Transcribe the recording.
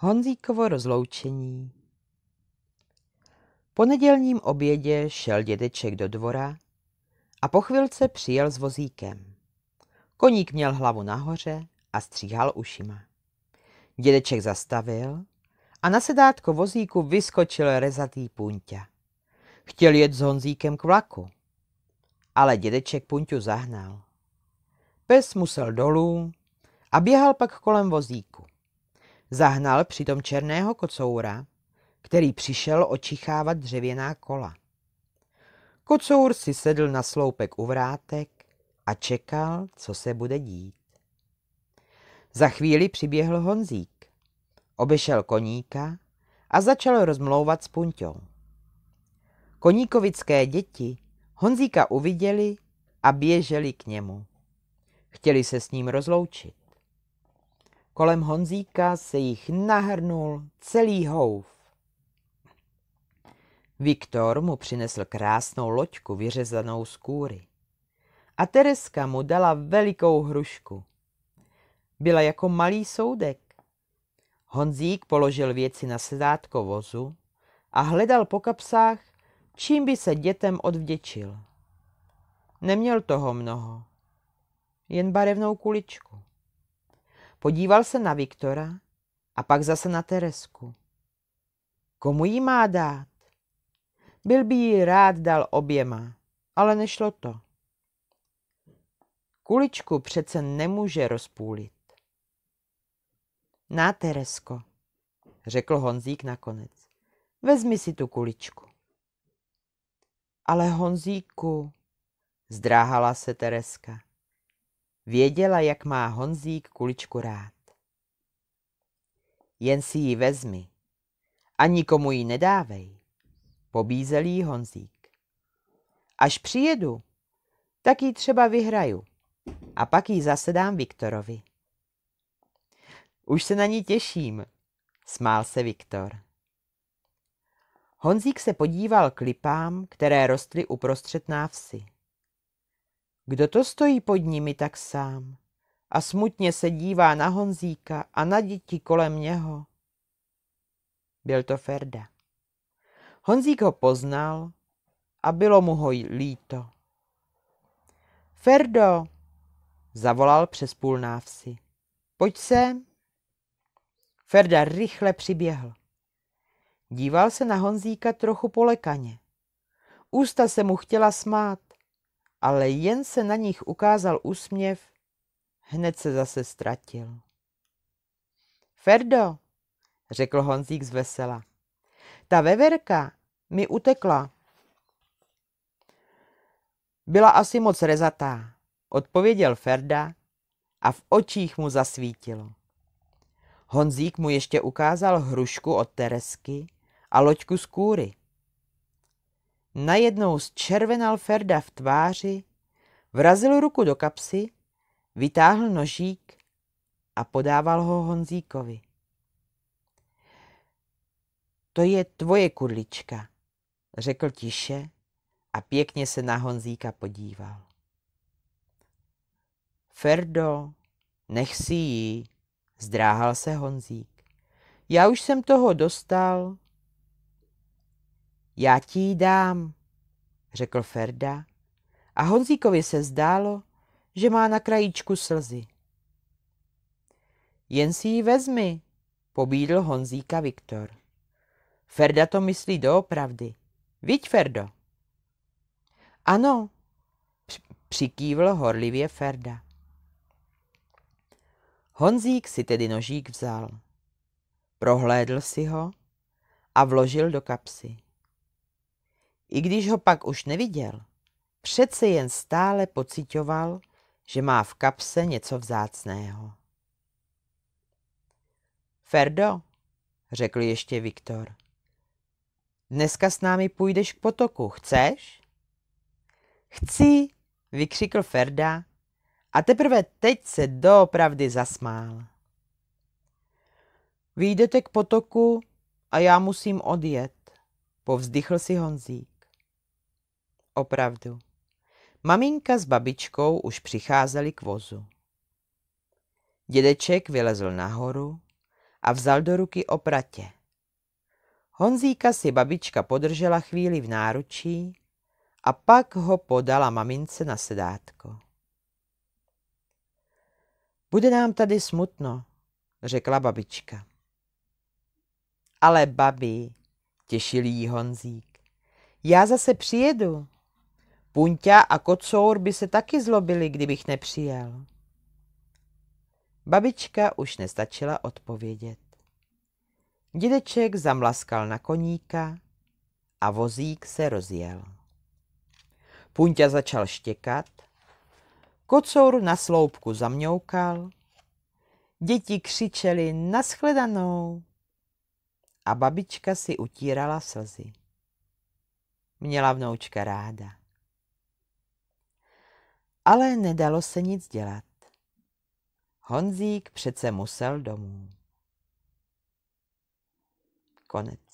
Honzíkovo rozloučení Po nedělním obědě šel dědeček do dvora a po chvilce přijel s vozíkem. Koník měl hlavu nahoře a stříhal ušima. Dědeček zastavil a na sedátko vozíku vyskočil rezatý punťa. Chtěl jet s Honzíkem k vlaku, ale dědeček punťu zahnal. Pes musel dolů a běhal pak kolem vozíku. Zahnal přitom černého kocoura, který přišel očichávat dřevěná kola. Kocour si sedl na sloupek u vrátek a čekal, co se bude dít. Za chvíli přiběhl Honzík, obešel koníka a začal rozmlouvat s punťou. Koníkovické děti Honzíka uviděli a běželi k němu. Chtěli se s ním rozloučit. Kolem Honzíka se jich nahrnul celý houf. Viktor mu přinesl krásnou loďku vyřezanou z kůry. A Tereska mu dala velikou hrušku. Byla jako malý soudek. Honzík položil věci na sedátko vozu a hledal po kapsách, čím by se dětem odvděčil. Neměl toho mnoho, jen barevnou kuličku. Podíval se na Viktora a pak zase na Teresku. Komu jí má dát? Byl by jí rád dal oběma, ale nešlo to. Kuličku přece nemůže rozpůlit. Na Teresko, řekl Honzík nakonec. Vezmi si tu kuličku. Ale Honzíku, zdráhala se Tereska. Věděla, jak má Honzík kuličku rád. Jen si ji vezmi a nikomu ji nedávej, pobízel jí Honzík. Až přijedu, tak ji třeba vyhraju a pak ji zase dám Viktorovi. Už se na ní těším, smál se Viktor. Honzík se podíval k lipám, které rostly uprostřed návsi. Kdo to stojí pod nimi tak sám? A smutně se dívá na Honzíka a na děti kolem něho. Byl to Ferda. Honzík ho poznal a bylo mu ho líto. Ferdo, zavolal přes půl návsi. Pojď sem. Ferda rychle přiběhl. Díval se na Honzíka trochu polekaně. Ústa se mu chtěla smát, ale jen se na nich ukázal úsměv, hned se zase ztratil. Ferdo, řekl Honzík z vesela, ta veverka mi utekla. Byla asi moc rezatá, odpověděl Ferda a v očích mu zasvítilo. Honzík mu ještě ukázal hrušku od Teresky a loďku z kůry. Najednou zčervenal Ferda v tváři, vrazil ruku do kapsy, vytáhl nožík a podával ho Honzíkovi. To je tvoje kudlička, řekl tiše a pěkně se na Honzíka podíval. Ferdo, nech si ji, zdráhal se Honzík. Já už jsem toho dostal, já ti ji dám, řekl Ferda a Honzíkovi se zdálo, že má na krajíčku slzy. Jen si ji vezmi, pobídl Honzíka Viktor. Ferda to myslí doopravdy. Viď, Ferdo? Ano, přikývl horlivě Ferda. Honzík si tedy nožík vzal. Prohlédl si ho a vložil do kapsy. I když ho pak už neviděl, přece jen stále pocitoval, že má v kapse něco vzácného. Ferdo, řekl ještě Viktor, dneska s námi půjdeš k potoku, chceš? Chci, vykřikl Ferda a teprve teď se doopravdy zasmál. Výjdete k potoku a já musím odjet, povzdychl si Honzík. Opravdu. Maminka s babičkou už přicházeli k vozu. Dědeček vylezl nahoru a vzal do ruky opratě. Honzíka si babička podržela chvíli v náručí a pak ho podala mamince na sedátko. Bude nám tady smutno, řekla babička. Ale babi, těšil jí Honzík, já zase přijedu. Punťa a kocour by se taky zlobili, kdybych nepřijel. Babička už nestačila odpovědět. Dědeček zamlaskal na koníka a vozík se rozjel. Punťa začal štěkat, kocour na sloupku zamňoukal, děti křičeli naschledanou a babička si utírala slzy. Měla vnoučka ráda ale nedalo se nic dělat. Honzík přece musel domů. Konec.